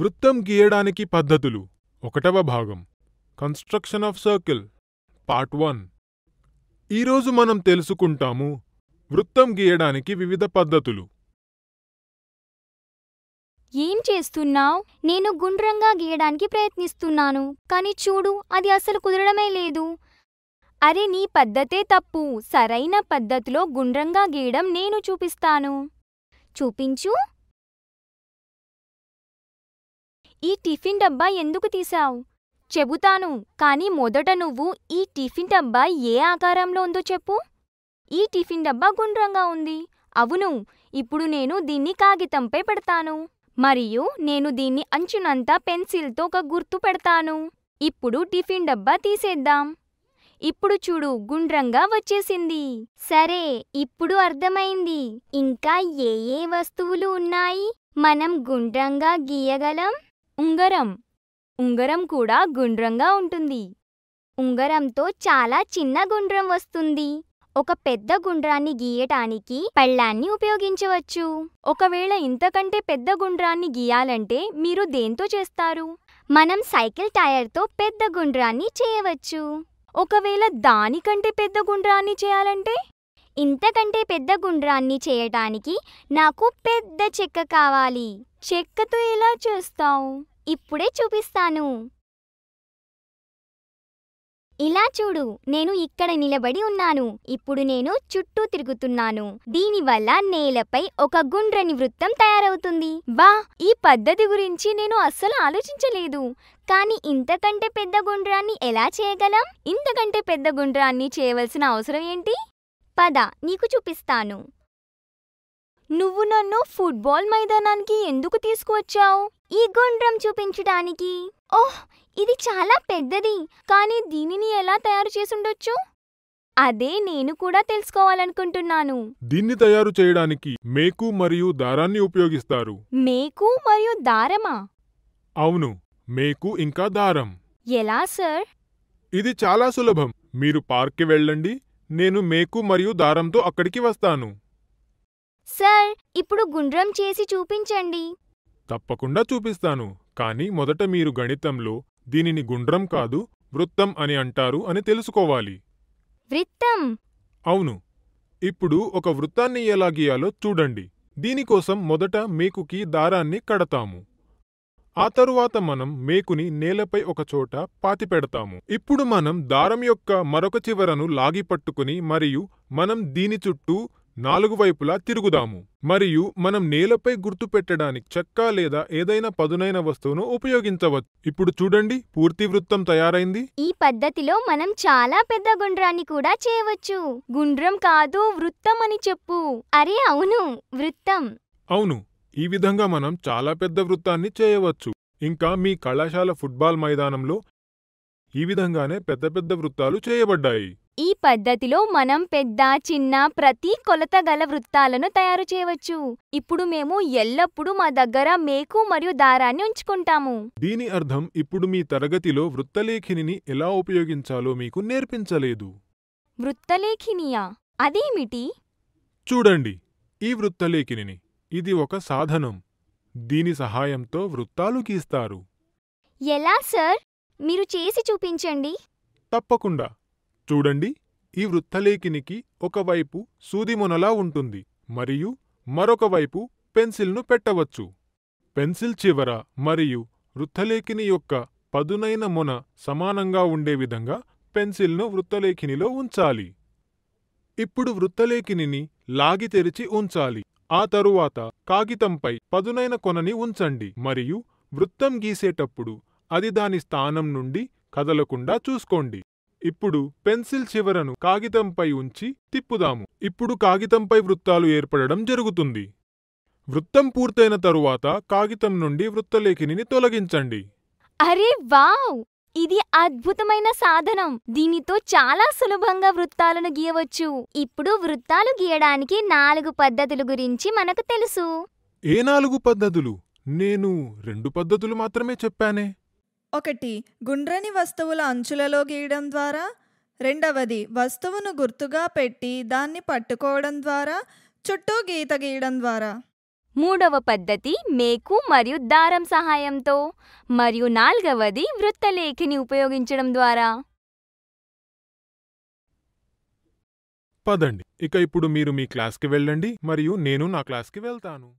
వృత్తం గీయడానికి పద్ధతులు ఒకటవ భాగం construction of circle part one ఈరోజు మనం తెలుసుకుంటాము వృత్తం గీయడానికి వివిధ పద్ధతులు ఏం చేస్తున్నావు నేను గుండ్రంగా గీయడానికి ప్రయత్నిస్తున్నాను కానీ చూడు అది అసలు కుదరడమే లేదు అరే నీ పద్ధతే తప్పు సరైన పద్ధతిలో గుండ్రంగా గీయడం నేను చూపిస్తాను చూపించు ఈ టిఫిన్ డబ్బా ఎందుకు తీశావు చెబుతాను కానీ మొదట నువ్వు ఈ టిఫిన్ డబ్బా ఏ ఆకారంలో ఉందో చెప్పు ఈ టిఫిన్ డబ్బా గుండ్రంగా ఉంది అవును ఇప్పుడు నేను దీన్ని కాగితంపై పెడతాను మరియు నేను దీన్ని అంచునంతా పెన్సిల్తో ఒక గుర్తు పెడతాను ఇప్పుడు టిఫిన్ డబ్బా తీసేద్దాం ఇప్పుడు చూడు గుండ్రంగా వచ్చేసింది సరే ఇప్పుడు అర్థమైంది ఇంకా ఏ ఏ వస్తువులు ఉన్నాయి మనం గుండ్రంగా గీయగలం ఉంగరం ఉంగరం కూడా గుండ్రంగా ఉంటుంది ఉంగరంతో చాలా చిన్న గుండ్రం వస్తుంది ఒక పెద్ద గుండ్రాన్ని గీయటానికి పళ్ళాన్ని ఉపయోగించవచ్చు ఒకవేళ ఇంతకంటే పెద్ద గుండ్రాన్ని గీయాలంటే మీరు దేంతో చేస్తారు మనం సైకిల్ టైర్తో పెద్ద గుండ్రాన్ని చేయవచ్చు ఒకవేళ దానికంటే పెద్ద గుండ్రాన్ని చేయాలంటే ఇంతకంటే పెద్ద గుండ్రాన్ని చేయటానికి నాకు పెద్ద చెక్క కావాలి చెక్కతో ఎలా చేస్తావు ఇప్పుడే చూపిస్తాను ఇలా చూడు నేను ఇక్కడ నిలబడి ఉన్నాను ఇప్పుడు నేను చుట్టూ తిరుగుతున్నాను దీనివల్ల నేలపై ఒక గుండ్రని వృత్తం తయారవుతుంది బా ఈ పద్ధతి గురించి నేను అస్సలు ఆలోచించలేదు కానీ ఇంతకంటే పెద్ద గుండ్రాన్ని ఎలా చేయగలం ఇంతకంటే పెద్ద గుండ్రాన్ని చేయవలసిన అవసరం ఏంటి పద నీకు చూపిస్తాను నువ్వు నన్ను ఫుట్బాల్ మైదానానికి ఎందుకు తీసుకువచ్చావు ఈ గుండ్రం చూపించడానికి ఓహ్ ఇది చాలా పెద్దది కానీ దీనిని ఎలా తయారు చేసుండొచ్చు అదే నేను కూడా తెలుసుకోవాలనుకుంటున్నాను దీన్ని తయారు చేయడానికి మేకు మరియు దారాన్ని ఉపయోగిస్తారు మేకు మరియు దారమా అవును మేకు ఇంకా దారం ఎలా సార్ ఇది చాలా సులభం మీరు పార్క్కి వెళ్ళండి నేను మేకు మరియు దారంతో అక్కడికి వస్తాను సార్ ఇప్పుడు గుండ్రం చేసి చూపించండి తప్పకుండా చూపిస్తాను కానీ మొదట మీరు గణితంలో దీనిని గుండ్రం కాదు వృత్తం అని అంటారు అని తెలుసుకోవాలి వృత్తం అవును ఇప్పుడు ఒక వృత్తాన్ని ఎలా గీయాలో చూడండి దీనికోసం మొదట మేకుకి దారాన్ని కడతాము ఆ తరువాత మనం మేకుని నేలపై ఒకచోట పాతిపెడతాము ఇప్పుడు మనం దారం యొక్క మరొక చివరను లాగి పట్టుకుని మరియు మనం దీని చుట్టూ నాలుగు వైపులా తిరుగుదాము మరియు మనం నేలపై గుర్తు పెట్టడానికి చెక్క లేదా ఏదైనా పదునైన వస్తువును ఉపయోగించవచ్చు ఇప్పుడు చూడండి పూర్తి వృత్తం తయారైంది ఈ పద్ధతిలో మనం చాలా పెద్ద గుండ్రాన్ని కూడా చేయవచ్చు గుండ్రం కాదు వృత్తం అని చెప్పు అరే అవును వృత్తం అవును ఈ విధంగా మనం చాలా పెద్ద వృత్తాన్ని చేయవచ్చు ఇంకా మీ కళాశాల ఫుట్బాల్ మైదానంలో ఈ విధంగానే పెద్ద పెద్ద వృత్తాలు చేయబడ్డాయి ఈ పద్ధతిలో మనం పెద్ద చిన్న ప్రతి కొలత గల వృత్తాలను తయారు చేయవచ్చు ఇప్పుడు మేము ఎల్లప్పుడూ మా దగ్గర మేకు మరియు దారాన్ని ఉంచుకుంటాము దీని అర్థం ఇప్పుడు మీ తరగతిలో వృత్తలేఖిని ఎలా ఉపయోగించాలో మీకు నేర్పించలేదు వృత్తలేఖినియా అదేమిటి చూడండి ఈ వృత్తలేఖిని ఇది ఒక సాధనం దీని సహాయంతో వృత్తాలు గీస్తారు ఎలా సార్ మీరు చేసి చూపించండి తప్పకుండా చూడండి ఈ వృత్తలేఖినికి ఒకవైపు సూదిమొనలా ఉంటుంది మరియు మరొక వైపు పెన్సిల్ను పెట్టవచ్చు పెన్సిల్ చివర మరియు వృత్తలేఖిని యొక్క పదునైన మొన సమానంగా ఉండే విధంగా పెన్సిల్ను వృత్తలేఖినిలో ఉంచాలి ఇప్పుడు వృత్తలేఖినిని లాగి తెరిచి ఉంచాలి ఆ తరువాత కాగితంపై పదునైన కొనని ఉంచండి మరియు వృత్తం గీసేటప్పుడు అది దాని స్థానం నుండి కదలకుండా చూసుకోండి ఇప్పుడు పెన్సిల్ చివరను కాగితంపై ఉంచి తిప్పుదాము ఇప్పుడు కాగితంపై వృత్తాలు ఏర్పడడం జరుగుతుంది వృత్తం పూర్తయిన తరువాత కాగితం నుండి వృత్తలేఖిని తొలగించండి అరే వావ్ ఇది అద్భుతమైన సాధనం దీనితో చాలా సులభంగా వృత్తాలను గీయవచ్చు ఇప్పుడు వృత్తాలు గీయడానికి నాలుగు పద్ధతుల గురించి మనకు తెలుసు ఏ నాలుగు పద్ధతులు నేను రెండు పద్ధతులు మాత్రమే చెప్పానే ఒకటి గుండ్రని వస్తువుల అంచులలో గీయడం ద్వారా రెండవది వస్తువును గుర్తుగా పెట్టి దాన్ని పట్టుకోవడం ద్వారా చుట్టూ గీత గీయడం ద్వారా మూడవ పద్ధతి మేకు మరియు దారం సహాయంతో మరియు నాలుగవది వృత్తలేఖిని ఉపయోగించడం ద్వారా పదండి ఇక ఇప్పుడు మీరు మీ క్లాస్కి వెళ్ళండి మరియు నేను నా క్లాస్కి వెళ్తాను